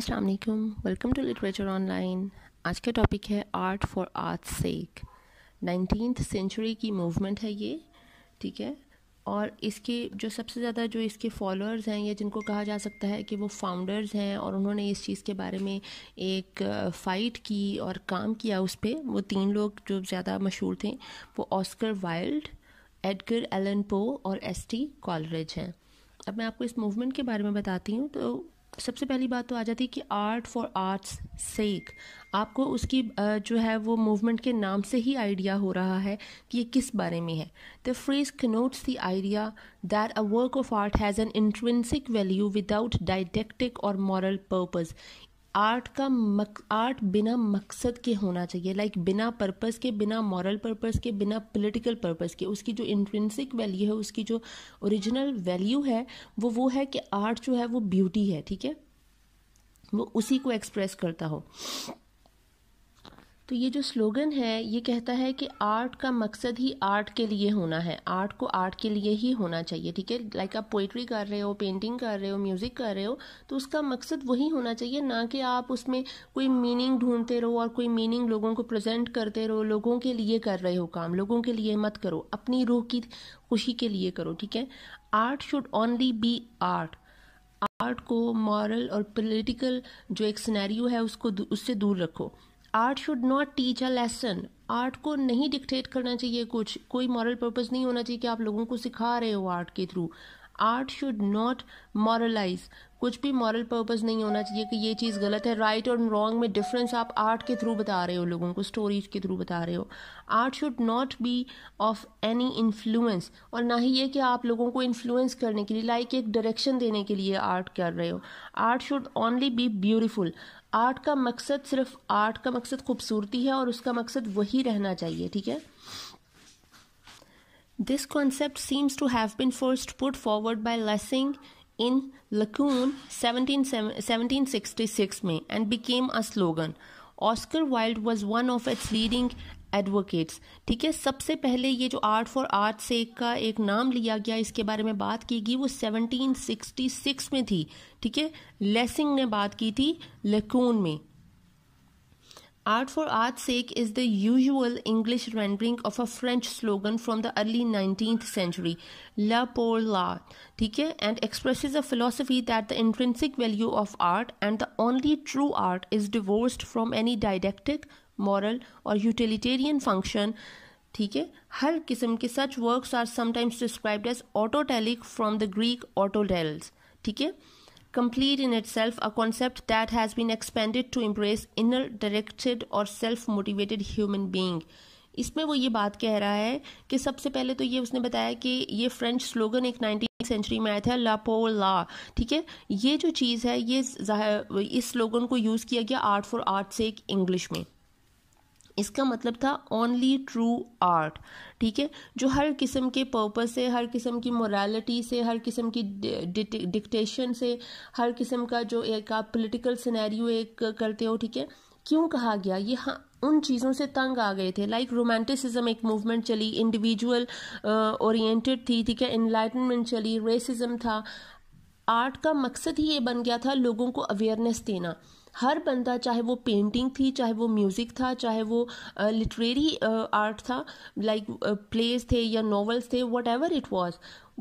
अस्सलाम वालेकुम welcome to literature online आज का टॉपिक है art for art sake nineteen century की मूवमेंट है ये ठीक है और इसके जो सबसे ज़्यादा जो इसके फॉलोअर्स हैं या जिनको कहा जा सकता है कि वो फाउंडर्स हैं और उन्होंने इस चीज़ के बारे में एक फ़ाइट की और काम किया उस पर वो तीन लोग जो ज़्यादा मशहूर थे वो Oscar Wilde Edgar Allan Poe और एस टी कॉलरेज हैं अब मैं आपको इस मूवमेंट के बारे में बताती हूँ तो सबसे पहली बात तो आ जाती है कि आर्ट फॉर आर्ट्स सेक आपको उसकी जो है वो मूवमेंट के नाम से ही आइडिया हो रहा है कि ये किस बारे में है the phrase connotes the idea that a work of art has an intrinsic value without didactic और मॉरल पर्पज़ आर्ट का मक, आर्ट बिना मकसद के होना चाहिए लाइक like, बिना पर्पस के बिना मॉरल पर्पस के बिना पॉलिटिकल पर्पस के उसकी जो इंट्रेंसिक वैल्यू है उसकी जो ओरिजिनल वैल्यू है वो वो है कि आर्ट जो है वो ब्यूटी है ठीक है वो उसी को एक्सप्रेस करता हो तो ये जो स्लोगन है ये कहता है कि आर्ट का मकसद ही आर्ट के लिए होना है आर्ट को आर्ट के लिए ही होना चाहिए ठीक है लाइक आप पोइट्री कर रहे हो पेंटिंग कर रहे हो म्यूज़िक कर रहे हो तो उसका मकसद वही होना चाहिए ना कि आप उसमें कोई मीनिंग ढूंढते रहो और कोई मीनिंग लोगों को प्रजेंट करते रहो लोगों के लिए कर रहे हो काम लोगों के लिए मत करो अपनी रूह की खुशी के लिए करो ठीक है art should only be art art को मॉरल और पॉलिटिकल जो एक सिनेरियो है उसको उससे दूर रखो art should not teach a lesson art को नहीं डिक्टेट करना चाहिए कुछ कोई मॉरल पर्पज नहीं होना चाहिए कि आप लोगों को सिखा रहे हो आर्ट के through art should not moralize कुछ भी मॉरल पर्पज़ नहीं होना चाहिए कि ये चीज़ गलत है राइट और रॉन्ग में डिफरेंस आप आर्ट के थ्रू बता रहे हो लोगों को स्टोरीज के थ्रू बता रहे हो art should not be of any influence और ना ही ये कि आप लोगों को इन्फ्लुएंस करने के लिए लाइक एक डायरेक्शन देने के लिए आर्ट कर रहे हो art should only be beautiful art का मकसद सिर्फ आर्ट का मकसद खूबसूरती है और उसका मकसद वही रहना चाहिए ठीक है this concept seems to have been first put forward by Lessing in Laocoon seventeen 1766 में and became a slogan Oscar Wilde was one of its leading advocates ठीक है सबसे पहले ये जो आर्ट फॉर आर्ट से का एक नाम लिया गया इसके बारे में बात की गई वो 1766 में थी ठीक है लेसिंग ने बात की थी लेकून में Art for art's sake is the usual English rendering of a French slogan from the early 19th century, La pour l'art, okay? and expresses a philosophy that the intrinsic value of art and the only true art is divorced from any didactic, moral, or utilitarian function. ठीक है हर किस्म के such works are sometimes described as autotelic from the Greek ठीक है complete in itself a concept that has been expanded to embrace inner directed और self motivated human being इसमें वो ये बात कह रहा है कि सबसे पहले तो ये उसने बताया कि ये फ्रेंच स्लोगन एक नाइनटीन सेंचुरी में आया था लापो ला ठीक है ये जो चीज़ है ये इस स्लोगन को यूज़ किया गया आर्ट फॉर आर्ट से एक इंग्लिश में इसका मतलब था ओनली ट्रू आर्ट ठीक है जो हर किस्म के पर्पज से हर किस्म की मोरालिटी से हर किस्म की डिक्टेशन से हर किस्म का जो एक आप पोलिटिकल सिनेरियो एक करते हो ठीक है क्यों कहा गया ये हाँ उन चीज़ों से तंग आ गए थे लाइक like रोमांटिसिज्म एक मूवमेंट चली इंडिविजुअल ओरिएंटेड थी ठीक है इनलाइटनमेंट चली रेसिज्म था आर्ट का मकसद ही ये बन गया था लोगों को अवेयरनेस देना हर बंदा चाहे वो पेंटिंग थी चाहे वो म्यूज़िक था चाहे वो लिटरेरी आर्ट था लाइक प्लेस थे या नॉवेल्स थे वट एवर इट वॉज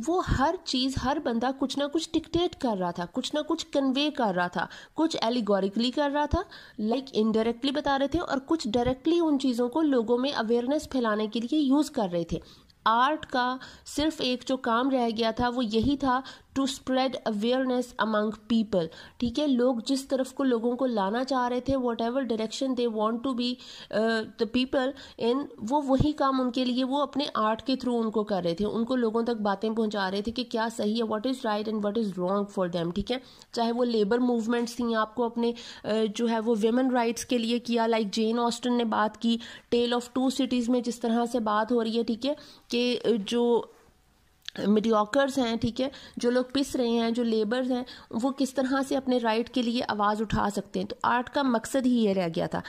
वो हर चीज़ हर बंदा कुछ ना कुछ डिक्टेट कर रहा था कुछ ना कुछ कन्वे कर रहा था कुछ एलिगोरिकली कर रहा था लाइक like इनडायरेक्टली बता रहे थे और कुछ डायरेक्टली उन चीज़ों को लोगों में अवेयरनेस फैलाने के लिए यूज़ कर रहे थे आर्ट का सिर्फ एक जो काम रह गया था वो यही था to spread awareness among people ठीक है लोग जिस तरफ को लोगों को लाना चाह रहे थे whatever direction they want to be the people in वो वही काम उनके लिए वो अपने आर्ट के थ्रू उनको कर रहे थे उनको लोगों तक बातें पहुंचा रहे थे कि क्या सही है what is right and what is wrong for them ठीक है चाहे वो लेबर मूवमेंट्स थी आपको अपने uh, जो है वो वेमन राइट्स के लिए किया लाइक जेन ऑस्टन ने बात की टेल ऑफ टू सिटीज़ में जिस तरह से बात हो रही है ठीक है कि uh, जो मिडियोकर्स हैं ठीक है जो लोग पिस रहे हैं जो लेबर्स हैं वो किस तरह से अपने राइट के लिए आवाज़ उठा सकते हैं तो आर्ट का मकसद ही ये रह गया था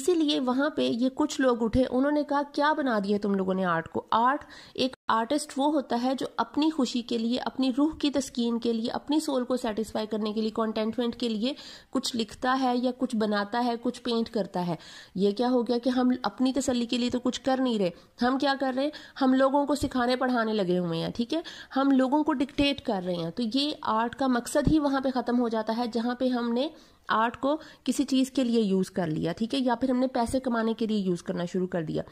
इसीलिए वहाँ पे ये कुछ लोग उठे उन्होंने कहा क्या बना दिया तुम लोगों ने आर्ट को आर्ट एक आर्टिस्ट वो होता है जो अपनी खुशी के लिए अपनी रूह की तस्कीन के लिए अपनी सोल को सेटिस्फाई करने के लिए कॉन्टेंटमेंट के लिए कुछ लिखता है या कुछ बनाता है कुछ पेंट करता है ये क्या हो गया कि हम अपनी तसली के लिए तो कुछ कर नहीं रहे हम क्या कर रहे हैं हम लोगों को सिखाने पढ़ाने लगे हुए हैं ठीक है हम लोगों को डिक्टेट कर रहे हैं तो ये आर्ट का मकसद ही वहाँ पर ख़त्म हो जाता है जहाँ पर हमने आर्ट को किसी चीज़ के लिए यूज़ कर लिया ठीक है या फिर हमने पैसे कमाने के लिए यूज़ करना शुरू कर दिया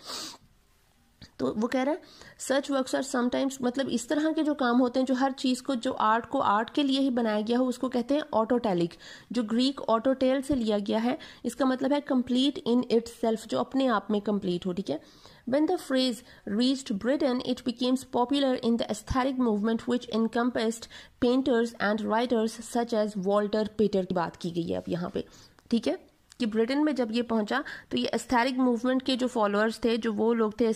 तो वो कह रहा है सच वर्क्स आर समटाइम्स मतलब इस तरह के जो काम होते हैं जो हर चीज़ को जो आर्ट को आर्ट के लिए ही बनाया गया हो उसको कहते हैं ऑटोटेलिक जो ग्रीक ऑटोटेल से लिया गया है इसका मतलब है कंप्लीट इन इट्स सेल्फ जो अपने आप में कंप्लीट हो ठीक है When the phrase reached Britain, it became popular in the aesthetic movement which encompassed painters and writers such as Walter Pater की बात की गई है अब यहाँ पे ठीक है कि ब्रिटेन में जब ये पहुंचा तो ये एस्थेरिक मूवमेंट के जो फॉलोअर्स थे जो वो लोग थे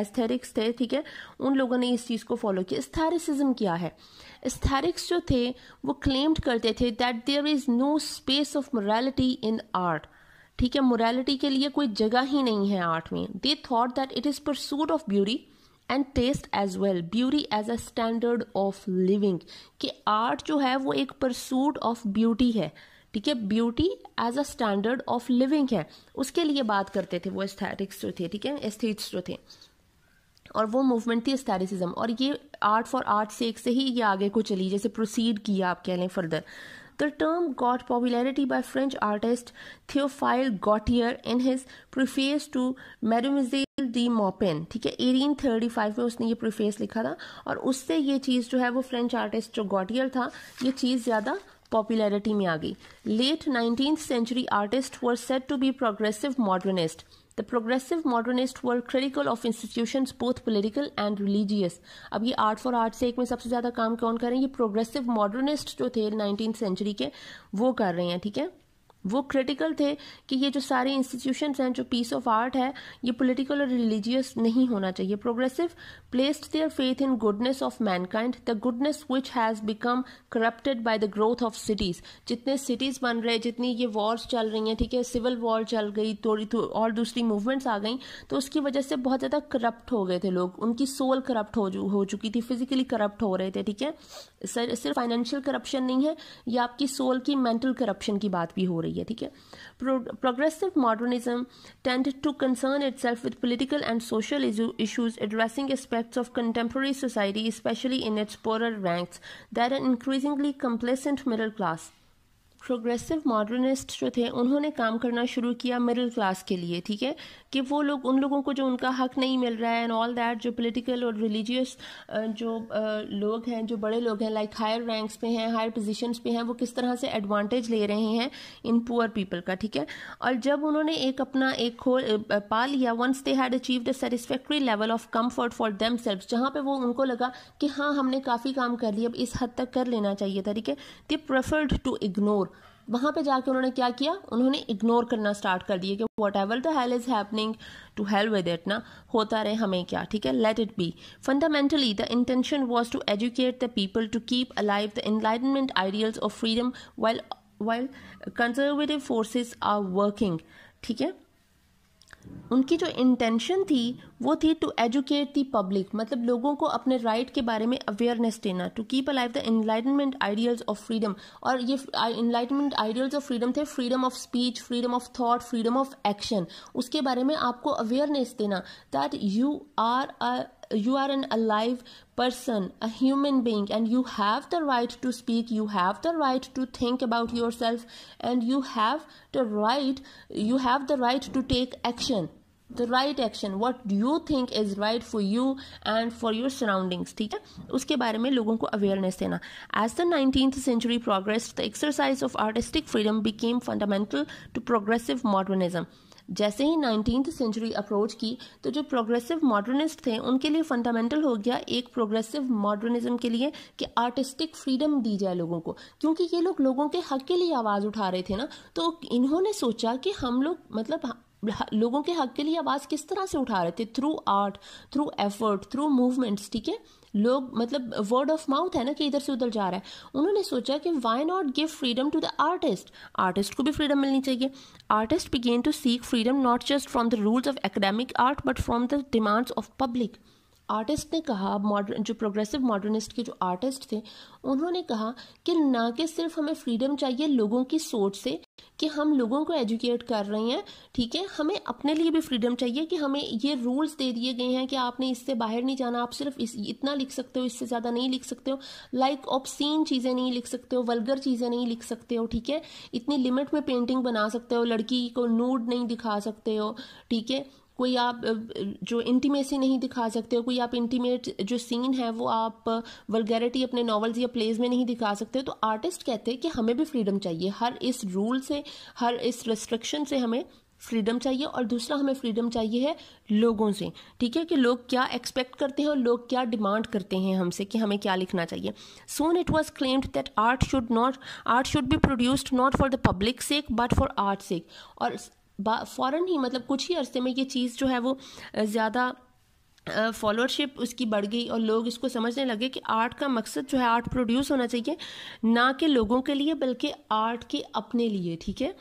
एस्थेरिक्स थे ठीक है उन लोगों ने इस चीज़ को फॉलो किया एस्थेरिसिज्म क्या है एस्थेरिक्स जो थे वो क्लेम्ड करते थे that there is no space of morality in art ठीक है मोरालिटी के लिए कोई जगह ही नहीं है आर्ट में they thought that it is pursuit of beauty and taste as well beauty as a standard of living कि आर्ट जो है वो एक परसूट ऑफ ब्यूटी है ठीक है beauty as a standard of living है उसके लिए बात करते थे वो एस्थेटिक्स जो थे ठीक है एस्थेट्स जो थे और वो मूवमेंट थी स्टेरिसिज्म और ये आर्ट फॉर आर्ट से एक से ही ये आगे को चली जैसे प्रोसीड किया आप कह लें further the term got popularity by French artist Theophile Gautier in his preface to mademoiselle de Maupin ठीक है एटीन थर्टी फाइव में उसने ये प्रिफेस लिखा था और उससे ये चीज़ जो है वो फ्रेंच आर्टिस्ट जो गॉटियर था ये चीज़ ज़्यादा पॉपुलैरिटी में आ गई late nineteen century artist were set to be progressive modernist the progressive modernist were critical of institution both political and religious अब ये आर्ट फॉर आर्ट से एक में सबसे ज्यादा काम कौन कर रहे हैं ये प्रोग्रेसिव मॉडर्निस्ट जो थे नाइनटीन सेंचुरी के वो कर रहे हैं ठीक है थीके? वो क्रिटिकल थे कि ये जो सारे इंस्टीट्यूशन हैं जो पीस ऑफ आर्ट है ये पोलिटिकल और रिलीजियस नहीं होना चाहिए progressive placed their faith in goodness of mankind the goodness which has become corrupted by the growth of cities जितने सिटीज़ बन रहे जितनी ये वॉर्स चल रही हैं ठीक है सिविल वॉर चल गई थोड़ी तो, और दूसरी मूवमेंट्स आ गई तो उसकी वजह से बहुत ज़्यादा करप्ट हो गए थे लोग उनकी सोल करप्ट हो, हो चुकी थी फिजिकली करप्ट हो रहे थे ठीक है सिर्फ फाइनेंशियल करप्शन नहीं है या आपकी सोल की मेंटल करप्शन की बात भी हो रही है है ठीक है progressive modernism tend to concern itself with political and social issues addressing aspects of contemporary society especially in its poorer ranks that an increasingly complacent middle class progressive modernist जो थे उन्होंने काम करना शुरू किया मिडिल क्लास के लिए ठीक है कि वो लोग उन लोगों को जो उनका हक नहीं मिल रहा है एंड ऑल दैट जो पोलिटिकल और रिलीजियस जो लोग हैं जो बड़े लोग हैं लाइक हायर रैंक्स पे हैं हायर पोजीशंस पे हैं वो किस तरह से एडवांटेज ले रहे हैं इन पुअर पीपल का ठीक है और जब उन्होंने एक अपना एक खोल पा लिया once they had achieve a satisfactory level of comfort for themself जहाँ पर वो उनको लगा कि हाँ हमने काफ़ी काम कर लिया अब इस हद तक कर लेना चाहिए था ठीक है दे प्रेफर्ड टू इग्नोर वहाँ पे जाके उन्होंने क्या किया उन्होंने इग्नोर करना स्टार्ट कर दिया कि whatever the hell is happening to hell with it ना होता रहे हमें क्या ठीक है let it be fundamentally the intention was to educate the people to keep alive the enlightenment ideals of freedom while well conservative forces are working ठीक है उनकी जो इंटेंशन थी वो थी टू एजुकेट दी पब्लिक मतलब लोगों को अपने राइट के बारे में अवेयरनेस देना to keep alive the enlightenment ideals of freedom और ये इनलाइटमेंट आइडियल्स ऑफ फ्रीडम थे freedom of speech freedom of thought freedom of action उसके बारे में आपको अवेयरनेस देना that you are a you are an alive person, a human being, and you have the right to speak, you have the right to think about yourself, and you have the right, you have the right to take action. The right action do you think is right for you and for your surroundings ठीक है उसके बारे में लोगों को awareness देना as the nineteen century progress the exercise of artistic freedom became fundamental to progressive modernism जैसे ही नाइनटीन सेंचुरी अप्रोच की तो जो प्रोग्रेसिव मॉडर्निस्ट थे उनके लिए फंडामेंटल हो गया एक प्रोग्रेसिव मॉडर्निज्म के लिए कि आर्टिस्टिक फ्रीडम दी जाए लोगों को क्योंकि ये लोग लोगों के हक के लिए आवाज़ उठा रहे थे ना तो इन्होंने सोचा कि हम लोग मतलब लोगों के हक के लिए आवाज़ किस तरह से उठा रहे थे through art through effort through movements ठीक है लोग मतलब वर्ड ऑफ माउथ है ना कि इधर से उधर जा रहा है उन्होंने सोचा कि why not give freedom to the artist artist को भी फ्रीडम मिलनी चाहिए artist began to seek freedom not just from the rules of academic art but from the demands of public artist ने कहा मॉडर्न जो प्रोग्रेसिव मॉडर्निस्ट के जो artist थे उन्होंने कहा कि ना कि सिर्फ हमें फ्रीडम चाहिए लोगों की सोच से कि हम लोगों को एजुकेट कर रहे हैं ठीक है हमें अपने लिए भी फ्रीडम चाहिए कि हमें ये रूल्स दे दिए गए हैं कि आपने इससे बाहर नहीं जाना आप सिर्फ इस इतना लिख सकते हो इससे ज़्यादा नहीं लिख सकते हो लाइक like, ऑप्सीन चीज़ें नहीं लिख सकते हो वलगर चीज़ें नहीं लिख सकते हो ठीक है इतनी लिमिट में पेंटिंग बना सकते हो लड़की को नूड नहीं दिखा सकते हो ठीक है कोई आप जो इंटीमेसी नहीं दिखा सकते हो कोई आप इंटीमेट जो सीन है वो आप वर्गैरिटी अपने नॉवल्स या प्लेज में नहीं दिखा सकते तो आर्टिस्ट कहते हैं कि हमें भी फ्रीडम चाहिए हर इस रूल से हर इस रिस्ट्रिक्शन से हमें फ्रीडम चाहिए और दूसरा हमें फ्रीडम चाहिए है लोगों से ठीक है कि लोग क्या एक्सपेक्ट करते हैं और लोग क्या डिमांड करते हैं हमसे कि हमें क्या लिखना चाहिए soon it was claimed that art should not art should be produced not for the public sake but for art sake और फ़ौर ही मतलब कुछ ही अरसे में ये चीज़ जो है वो ज़्यादा फॉलोअरशिप उसकी बढ़ गई और लोग इसको समझने लगे कि आर्ट का मकसद जो है आर्ट प्रोड्यूस होना चाहिए ना कि लोगों के लिए बल्कि आर्ट के अपने लिए ठीक है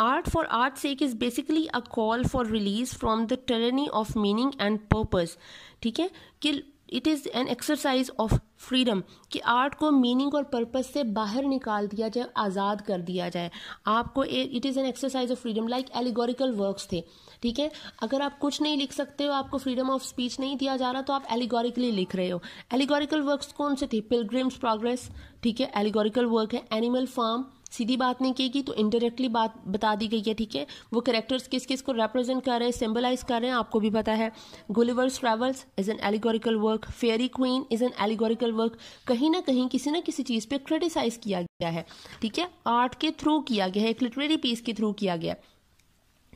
art for art sake is basically a call for release from the tyranny of meaning and purpose ठीक है कि it is an exercise of freedom कि आर्ट को मीनिंग और पर्पस से बाहर निकाल दिया जाए आज़ाद कर दिया जाए आपको it is an exercise of freedom like allegorical works थे ठीक है अगर आप कुछ नहीं लिख सकते हो आपको फ्रीडम ऑफ स्पीच नहीं दिया जा रहा तो आप एलिगोरिकली लिख रहे हो एलिगोरिकल वर्क्स कौन से थे पिलग्रिम्स प्रोग्रेस ठीक है एलिगोरिकल वर्क है एनिमल फार्म सीधी बात नहीं की गई तो इनडायरेक्टली बात बता दी गई है ठीक है वो करेक्टर्स किस किस को रिप्रेजेंट कर रहे हैं सिम्बलाइज कर रहे हैं आपको भी पता है Gulliver's Travels is an allegorical work Faerie Queene is an allegorical work कहीं ना कहीं किसी ना किसी चीज़ पे क्रिटिसाइज किया गया है ठीक है आर्ट के थ्रू किया गया है एक लिटरेरी पीस के थ्रू किया गया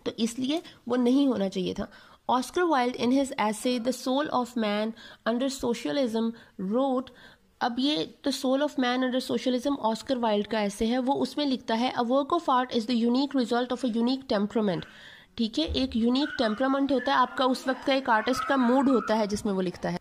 तो इसलिए वो नहीं होना चाहिए था Oscar Wilde in his essay the soul of man under socialism wrote अब ये the soul of man under socialism Oscar Wilde का ऐसे है वो उसमें लिखता है a work of art is the unique result of a unique temperament ठीक है एक यूनिक टेम्परामेंट होता है आपका उस वक्त का एक आर्टिस्ट का मूड होता है जिसमें वो लिखता है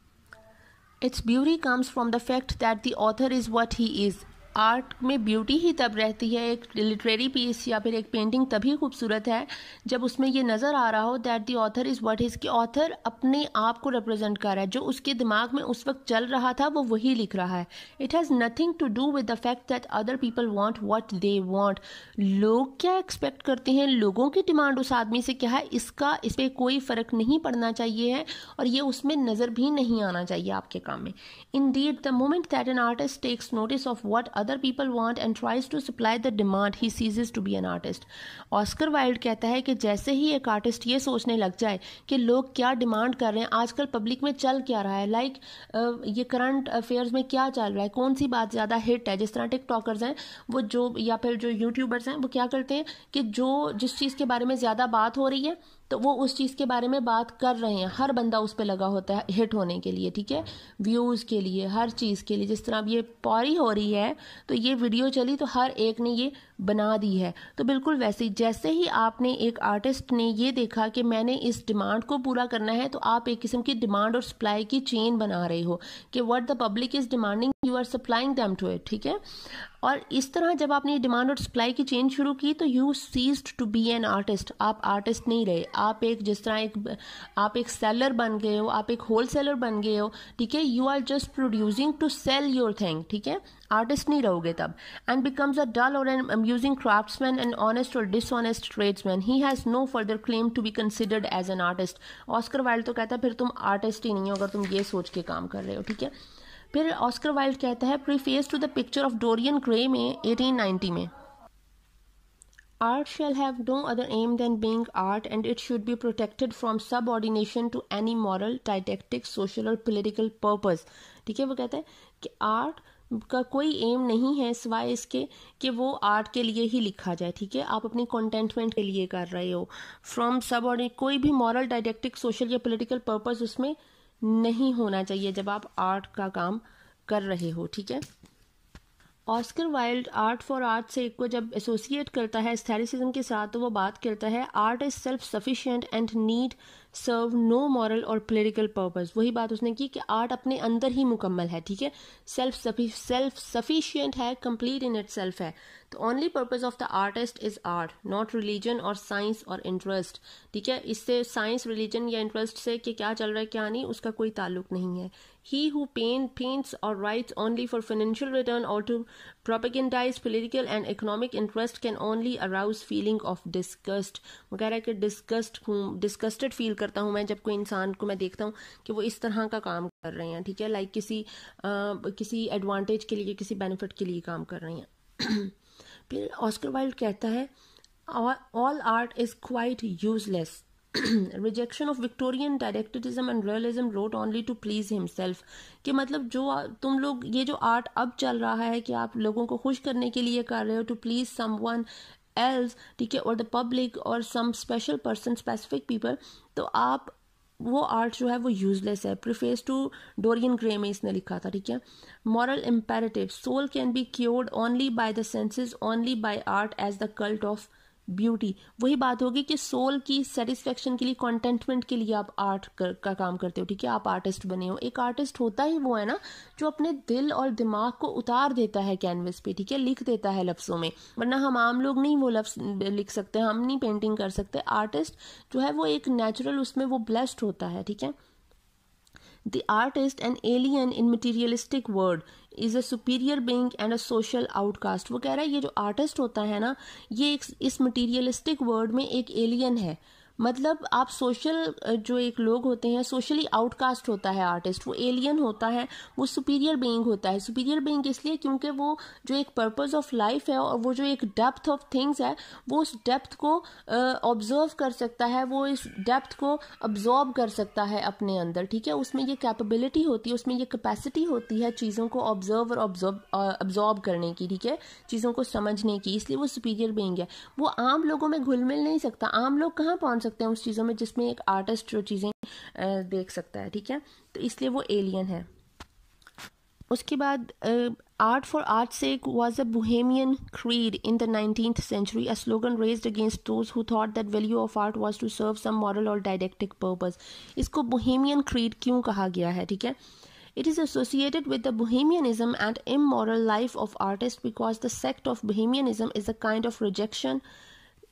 its beauty comes from the fact that the author is what he is art में ब्यूटी ही तब रहती है एक लिटरेरी पीस या फिर एक पेंटिंग तभी खूबसूरत है जब उसमें ये नज़र आ रहा हो that the author is what is कि ऑथर अपने आप को रिप्रेजेंट कर रहा है जो उसके दिमाग में उस वक्त चल रहा था वो वही लिख रहा है it has nothing to do with the fact that other people want what they want लोग क्या एक्सपेक्ट करते हैं लोगों की डिमांड उस आदमी से क्या है इसका इस पर कोई फ़र्क नहीं पड़ना चाहिए है और ये उसमें नज़र भी नहीं आना चाहिए आपके काम में indeed the moment that an artist takes notice of what other people want and tries to supply the demand he ceases to be an artist Oscar Wilde कहता है कि जैसे ही एक आर्टिस्ट ये सोचने लग जाए कि लोग क्या डिमांड कर रहे हैं आजकल पब्लिक में चल क्या रहा है लाइक like, ये करंट अफेयर्स में क्या चल रहा है कौन सी बात ज़्यादा हिट है जिस तरह टिकटॉकर्स हैं वो जो या फिर जो यूट्यूबर्स हैं वो क्या करते हैं कि जो जिस चीज़ के बारे में ज़्यादा बात हो रही है तो वो उस चीज़ के बारे में बात कर रहे हैं हर बंदा उस पर लगा होता है हिट होने के लिए ठीक है व्यूज़ के लिए हर चीज़ के लिए जिस तरह अब ये पौरी हो रही है तो ये वीडियो चली तो हर एक ने ये बना दी है तो बिल्कुल वैसे जैसे ही आपने एक आर्टिस्ट ने ये देखा कि मैंने इस डिमांड को पूरा करना है तो आप एक किस्म की डिमांड और सप्लाई की चेन बना रहे हो कि what the public is demanding you are supplying them to it ठीक है और इस तरह जब आपने डिमांड और सप्लाई की चेन शुरू की तो you ceased to be an artist आप आर्टिस्ट नहीं रहे आप एक जिस तरह एक आप एक सेलर बन गए हो आप एक होल सेलर बन गए हो ठीक है you are just producing to sell your thing ठीक है आर्टिस्ट नहीं रहोगे तब and becomes a dull or an amusing man and honest or dishonest tradesman he has no further claim to be considered as an artist Oscar Wilde तो कहता है फिर तुम आर्टिस्ट ही नहीं हो अगर तुम ये सोच के काम कर रहे हो ठीक है फिर ऑस्कर वाइल्ड कहता है preface to the picture of Dorian Gray में 1890 में art shall have no other aim than than art and it should be protected from subordination to any moral didactic social or political purpose. ठीक है वो कहता है कि art का कोई एम नहीं है सिवाय इसके कि वो आर्ट के लिए ही लिखा जाए ठीक है आप अपनी कंटेंटमेंट के लिए कर रहे हो फ्रॉम सब और कोई भी मॉरल डायडेक्टिक सोशल या पोलिटिकल पर्पज उसमें नहीं होना चाहिए जब आप आर्ट का काम कर रहे हो ठीक है Oscar Wilde art for art से को जब एसोसिएट करता है स्थैरिसिज्म के साथ तो वो बात करता है art is self sufficient and need serve no moral or political purpose वही बात उसने की कि आर्ट अपने अंदर ही मुकम्मल है ठीक है सेल्फ सेल्फ सफिशियंट है कंप्लीट इन इट सेल्फ है तो only purpose of the artist is art not religion or science or interest ठीक है इससे साइंस रिलीजन या इंटरेस्ट से कि क्या चल रहा है क्या नहीं उसका कोई ताल्लुक नहीं है He who paint, paints or writes only for financial return or to propagandize political and economic interest can only arouse feeling of disgust वगैरह के disgust हूँ disgusted feel करता हूँ मैं जब कोई इंसान को मैं देखता हूँ कि वो इस तरह का काम कर रहे हैं ठीक है लाइक like किसी आ, किसी एडवांटेज के लिए किसी बेनिफिट के लिए काम कर रहे हैं फिर ऑस्कर वाइल्ड कहता है all art is quite useless rejection of Victorian didacticism and realism wrote only to please himself कि मतलब जो तुम लोग ये जो आर्ट अब चल रहा है कि आप लोगों को खुश करने के लिए कर रहे हो टू प्लीज समवन एल्स ठीक है और the public or some special person specific people तो आप वो आर्ट जो है वो यूजलेस है प्रिफेस टू डोरियन ग्रे में इसने लिखा था ठीक है moral imperative soul can be cured only by the senses only by art as the cult of beauty वही बात होगी कि सोल की सेटिस्फेक्शन के लिए कॉन्टेंटमेंट के लिए आप आर्ट कर, का काम करते हो ठीक है आप आर्टिस्ट बने हो एक आर्टिस्ट होता ही वो है ना जो अपने दिल और दिमाग को उतार देता है कैनवस पे ठीक है लिख देता है लफ्ज़ों में वरना हम आम लोग नहीं वो लफ्स लिख सकते हम नहीं पेंटिंग कर सकते आर्टिस्ट जो है वो एक नेचुरल उसमें वो ब्लेस्ड होता है ठीक है The artist, an alien in materialistic world, is a superior being and a social outcast वो कह रहा है ये जो आर्टिस्ट होता है ना ये एक, इस मटीरियलिस्टिक वर्ल्ड में एक एलियन है मतलब आप सोशल जो एक लोग होते हैं सोशली आउटकास्ट होता है आर्टिस्ट वो एलियन होता है वो सुपीरियर बीइंग होता है सुपीरियर बीइंग इसलिए क्योंकि वो जो एक पर्पस ऑफ लाइफ है और वो जो एक डेप्थ ऑफ थिंग्स है वो उस डेप्थ को ऑब्जर्व uh, कर सकता है वो इस डेप्थ को ऑब्जॉर्ब कर सकता है अपने अंदर ठीक है उसमें ये कैपेबिलिटी होती है उसमें ये कैपेसिटी होती है चीज़ों को ऑब्जर्व और ऑब्जॉर्ब करने की ठीक है चीज़ों को समझने की इसलिए वो सुपीरियर बींग है वो आम लोगों में घुल मिल नहीं सकता आम लोग कहाँ पहुँच सकते हैं उस चीज़ों में जिसमें एक आर्टिस्ट जो चीज़ें देख सकता है ठीक है तो इसलिए वो एलियन है उसके बाद art for art sake was a bohemian creed in the nineteen century a slogan raised against those who thought that value of art was to serve some moral or didactic purpose इसको bohemian creed क्यों कहा गया है ठीक है it is associated with the bohemianism and immoral life of artist because the sect of bohemianism is a kind of rejection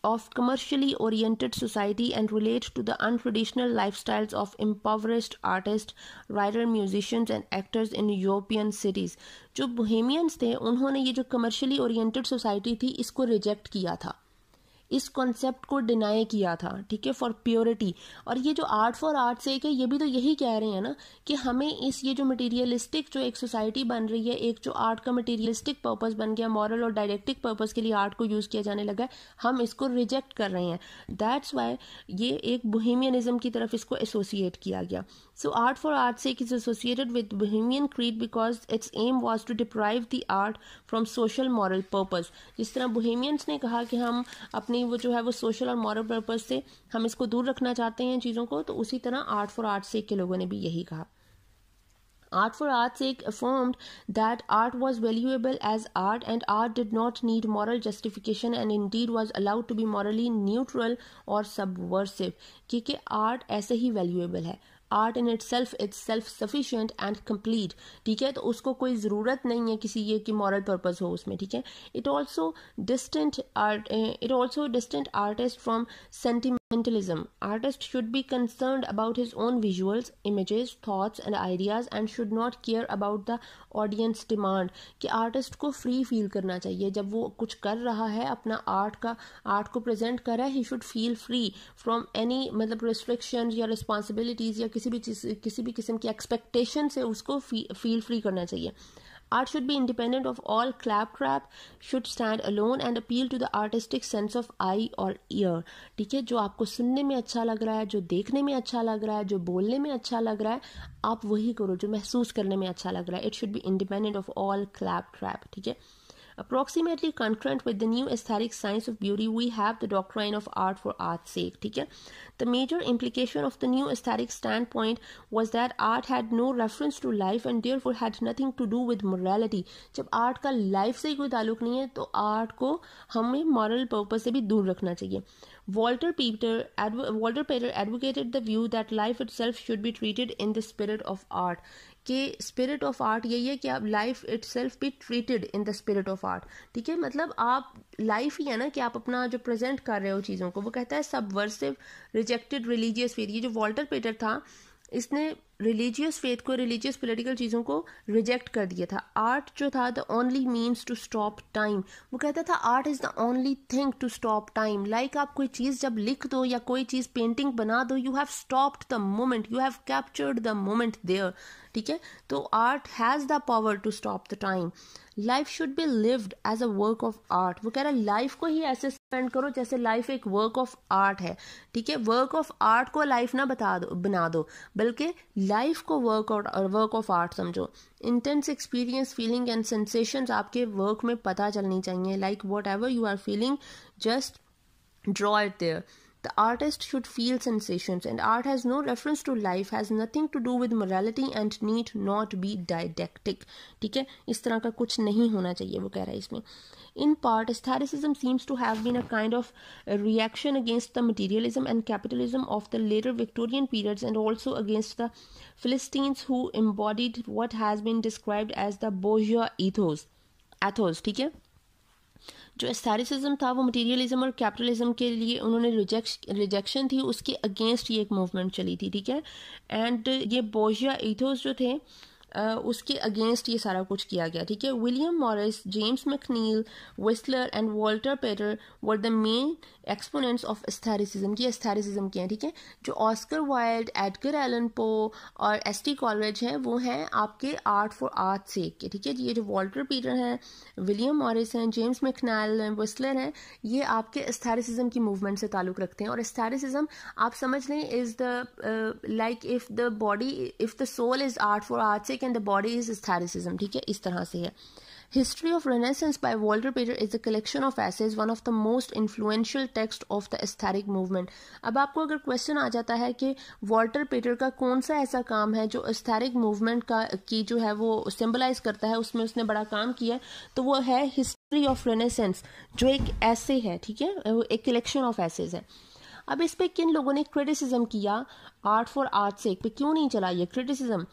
of commercially oriented society and relate to the untraditional lifestyles of impoverished artists, writer, musicians and actors in European cities. जो bohemians थे उन्होंने ये जो commercially oriented society थी इसको reject किया था इस कॉन्सेप्ट को डिनाई किया था ठीक है फॉर प्योरिटी और ये जो आर्ट फॉर आर्ट से है ये भी तो यही कह रहे हैं ना कि हमें इस ये जो मटेरियलिस्टिक जो एक सोसाइटी बन रही है एक जो आर्ट का मटेरियलिस्टिक पर्पज बन गया मॉरल और डायरेक्टिक पर्पज के लिए आर्ट को यूज किया जाने लगा है हम इसको रिजेक्ट कर रहे हैं दैट्स वाई ये एक बोहिमियनिज्म की तरफ इसको एसोसिएट किया गया So, art for art's sake is associated with Bohemian Creed because its aim was to deprive the art from social moral purpose. जिस तरह बोहेमियंस ने कहा कि हम अपनी वो जो है वो सोशल और मॉरल पर्पज से हम इसको दूर रखना चाहते हैं चीज़ों को तो उसी तरह आर्ट फॉर आर्ट सेक के लोगों ने भी यही कहा Art for Art's sake affirmed that art was valuable as art and art did not need moral justification and indeed was allowed to be morally neutral or subversive क्योंकि art ऐसे ही valuable है art in itself itself sufficient and complete ठीक है तो उसको कोई ज़रूरत नहीं है किसी ये कि मॉरल पर्पज़ हो उसमें ठीक है it also distant art it also distant artist from sentiment Mentalism. Artist should be concerned about his own visuals, images, thoughts and ideas and should not care about the audience demand. कि artist को free feel करना चाहिए जब वो कुछ कर रहा है अपना आर्ट का आर्ट को प्रेजेंट कर रहा है he should feel free from any मतलब रिस्ट्रिक्शन या रिस्पॉन्सिबिलिटीज़ या किसी भी चीज़ किसी भी किस्म की एक्सपेक्टेशन से उसको फील फ्री करना चाहिए Art should be independent of all claptrap, should stand alone and appeal to the artistic sense of eye or ear. ठीक है जो आपको सुनने में अच्छा लग रहा है जो देखने में अच्छा लग रहा है जो बोलने में अच्छा लग रहा है आप वही करो जो महसूस करने में अच्छा लग रहा है इट शुड भी independent of all clap trap ठीक है approximately concurrent with the new aesthetic science of beauty we have the doctrine of art for art's sake okay? the major implication of the new aesthetic standpoint was that art had no reference to life and therefore had nothing to do with morality jab art ka life se koi taluq nahi hai to art ko hame moral purpose se bhi dur rakhna chahiye Walter Peter, adv- Walter Pater advocated the view that life itself should be treated in the spirit of art. कि spirit of art यही है कि आप life itself भी treated in the spirit of art ठीक है मतलब आप लाइफ ही है ना कि आप अपना जो प्रेजेंट कर रहे हो चीज़ों को वो कहता है सबवर्सिव रिजेक्टेड रिलीजियस फेयर ये जो वॉल्टर पेटर था इसने रिलीजियस फेथ को रिलीजियस पोलिटिकल चीज़ों को रिजेक्ट कर दिया था आर्ट जो था the only means to stop time वो कहता था art is the only thing to stop time like आप कोई चीज़ जब लिख दो या कोई चीज़ पेंटिंग बना दो you have stopped the moment you have captured the moment there ठीक है तो art has the power to stop the time life should be lived as a work of art वो कह रहा है लाइफ को ही ऐसे स्पेंड करो जैसे लाइफ एक वर्क ऑफ आर्ट है ठीक है वर्क ऑफ आर्ट को लाइफ ना बता दो बना दो बल्कि लाइफ को वर्क और वर्क ऑफ आर्ट समझो intense experience feeling and sensations आपके वर्क में पता चलनी चाहिए like whatever you are feeling just draw it there The artist should feel sensations, and art has no reference to life, has nothing to do with morality and need not be didactic. ठीक है इस तरह का कुछ नहीं होना चाहिए वो कह रहा है इसमें In part, aestheticism seems to have been a kind of a reaction against the materialism and capitalism of the later Victorian periods and also against the Philistines who embodied what has been described as the bourgeois ethos. Athos, ठीक है जो aestheticism था वो materialism और capitalism के लिए उन्होंने rejection थी उसके अगेंस्ट ये एक मूवमेंट चली थी ठीक है एंड ये बोजिया इथोस जो थे उसके अगेंस्ट ये सारा कुछ किया गया ठीक है William Morris James McNeill Whistler and Walter Pater were the main exponents of aestheticism की एस्थेरिसिज्म के हैं ठीक है जो Oscar Wilde Edgar Allan Poe और एस टी कॉलरेज हैं वो हैं आपके आर्ट फॉर आर्ट से के ठीक है ये जो वॉल्टर पीटर हैं विलियम मॉरिस हैं जेम्स मैकनैल हैं वेस्लर हैं ये आपके एस्थेरिसिज्म की मूवमेंट से ताल्लुक़ रखते हैं और एस्थेरिसिज्म आप समझ लें is the like if the body if the soul is art for art sake music and the body is aestheticism ठीक है इस तरह से है history of Renaissance by Walter Pater is a collection of essays one of the most influential text of the aesthetic movement अब आपको अगर question आ जाता है कि वॉल्टर पेजर का कौन सा ऐसा काम है जो एस्थेरिक मूवमेंट का की जो है वो सिम्बलाइज करता है उसमें उसने बड़ा काम किया तो वो है हिस्ट्री ऑफ रेनेसेंस जो एक ऐसे है ठीक है एक कलेक्शन ऑफ एसेज है अब इस पे किन लोगों ने क्रिटिसिज्म किया आर्ट फॉर आर्ट से क्यों नहीं चला ये क्रिटिसिज्म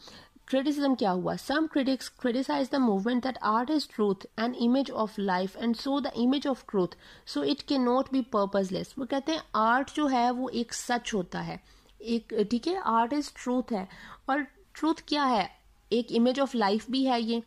क्रिटिसिज्म क्या हुआ some critics criticize the movement that art is truth and image of life and so the image of truth so it can not be purposeless वो कहते हैं आर्ट जो है वो एक सच होता है एक ठीक है आर्ट इज ट्रूथ है और ट्रूथ क्या है एक इमेज ऑफ लाइफ भी है ये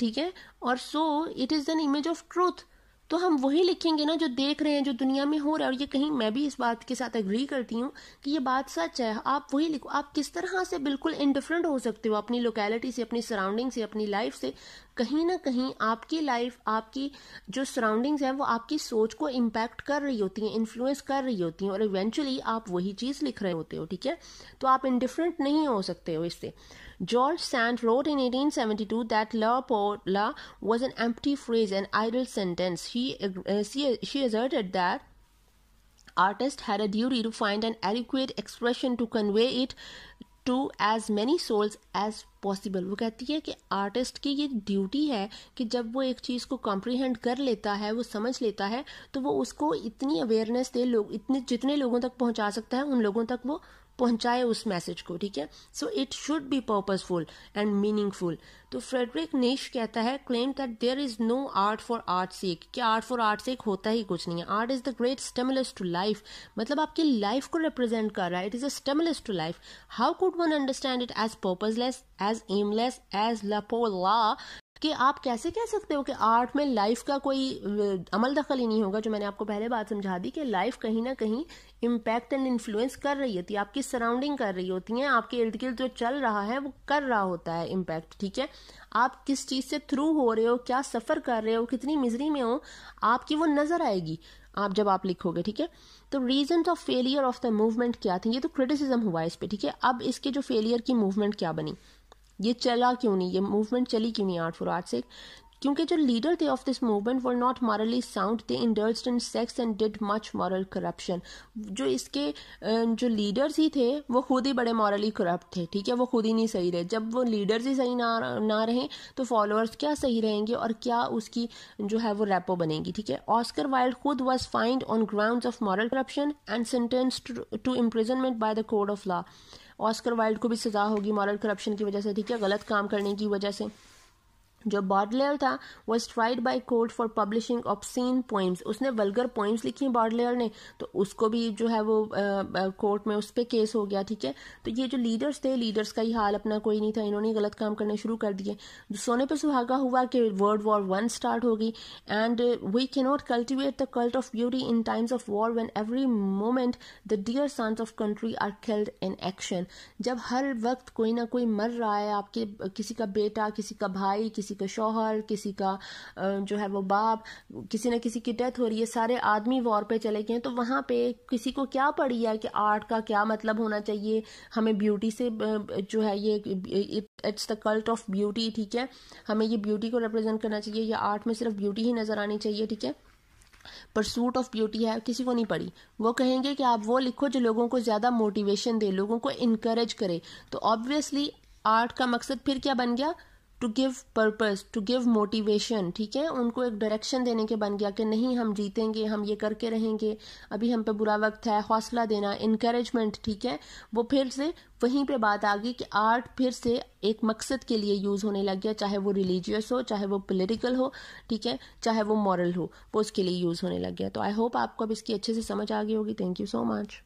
ठीक है और so it is an image of truth तो हम वही लिखेंगे ना जो देख रहे हैं जो दुनिया में हो रहा है और ये कहीं मैं भी इस बात के साथ एग्री करती हूँ कि ये बात सच है आप वही लिखो आप किस तरह से बिल्कुल इनडिफरेंट हो सकते हो अपनी लोकेलिटी से अपनी सराउंडिंग से अपनी लाइफ से कहीं ना कहीं आपकी लाइफ आपकी जो सराउंडिंग्स हैं वो आपकी सोच को इम्पैक्ट कर रही होती हैं इन्फ्लुएंस कर रही होती हैं और इवेंचुअली आप वही चीज़ लिख रहे होते हो ठीक है तो आप इनडिफरेंट नहीं हो सकते हो इससे George Sand wrote in eighteen seventy two that ल पोला was an empty phrase an idle sentence she that artist had a duty to find an adequate expression to convey it to as many souls as possible वो कहती है कि artist की ये duty है कि जब वो एक चीज़ को कॉम्प्रीहेंड कर लेता है वो समझ लेता है तो वो उसको इतनी अवेयरनेस दे लोग इतने जितने लोगों तक पहुंचा सकता है उन लोगों तक वो पहुंचाए उस मैसेज को ठीक है so it should be purposeful and meaningful तो फ्रेडरिक नेश कहता है claim that there is no art for art sake क्या आर्ट फॉर आर्ट सेक होता ही कुछ नहीं है art is the great stimulus to life मतलब आपकी लाइफ को रिप्रेजेंट कर रहा है it is a stimulus to life how could one understand it as purposeless as aimless as लपोला कि आप कैसे कह सकते हो कि आर्ट में लाइफ का कोई अमल दखल ही नहीं होगा जो मैंने आपको पहले बात समझा दी कि लाइफ कहीं ना कहीं इम्पैक्ट एंड इन्फ्लुएंस कर रही होती है आपकी सराउंडिंग कर रही होती है आपके इर्द गिर्द जो चल रहा है वो कर रहा होता है इम्पैक्ट ठीक है आप किस चीज़ से थ्रू हो रहे हो क्या सफ़र कर रहे हो कितनी मिजरी में हो आपकी वो नज़र आएगी आप जब आप लिखोगे ठीक है तो reason of failure of the movement क्या थी ये तो क्रिटिसिज्म हुआ इस पर ठीक है अब इसके जो फेलियर की मूवमेंट क्या बनी ये चला क्यों नहीं ये मूवमेंट चली क्यों नहीं आर्ट फॉर आर्ट से क्योंकि जो लीडर थे of this movement were not morally sound they indulge in sex and did much moral corruption जो इसके जो लीडर्स ही थे वो खुद ही बड़े मॉरली करप्ट थे ठीक है वो खुद ही नहीं सही रहे जब वो लीडर्स ही सही ना ना रहे तो फॉलोअर्स क्या सही रहेंगे और क्या उसकी जो है वो रैपो बनेगी ठीक है ऑस्कर वाइल्ड खुद was find on ground of moral corruption and sentence to imprisonment by the code of law Oscar Wilde को भी सज़ा होगी मॉरल करप्शन की वजह से ठीक है गलत काम करने की वजह से जो बॉडलेयर था वो tried by court for publishing obscene poems उसने वल्गर पोइम्स लिखी बॉडलेयर ने तो उसको भी जो है वो कोर्ट में उस पर केस हो गया ठीक है तो ये जो लीडर्स थे लीडर्स का ही हाल अपना कोई नहीं था इन्होंने गलत काम करने शुरू कर दिए सोने पर सुहागा हुआ कि वर्ल्ड वॉर वन स्टार्ट होगी and we can not cultivate the cult of beauty in times of war when every moment the dear sons of country are killed in action जब हर वक्त कोई ना कोई मर रहा है आपके किसी का बेटा किसी का भाई किसी किसी का शोहर किसी का जो है वो बाप किसी ना किसी की डेथ हो रही है सारे आदमी वॉर पे चले गए हैं तो वहां पे किसी को क्या पड़ी है कि आर्ट का क्या मतलब होना चाहिए हमें ब्यूटी से जो है ये it's the cult of beauty ठीक है हमें ये ब्यूटी को रिप्रेजेंट करना चाहिए या आर्ट में सिर्फ ब्यूटी ही नज़र आनी चाहिए ठीक है परसूट ऑफ ब्यूटी है किसी को नहीं पड़ी वो कहेंगे कि आप वो लिखो जो लोगों को ज़्यादा मोटिवेशन दे लोगों को इनकरेज करे तो ऑब्वियसली आर्ट का मकसद फिर क्या बन गया to give purpose to give motivation ठीक है उनको एक डायरेक्शन देने के बन गया कि नहीं हम जीतेंगे हम ये करके रहेंगे अभी हम पे बुरा वक्त है हौसला देना इनक्रेजमेंट ठीक है वो फिर से वहीं पे बात आ गई कि आर्ट फिर से एक मकसद के लिए यूज़ होने लग गया चाहे वो रिलीजियस हो चाहे वो पोलिटिकल हो ठीक है चाहे वो मॉरल हो वो उसके लिए यूज़ होने लग गया तो आई होप आपको अब इसकी अच्छे से समझ आ गई होगी थैंक यू सो मच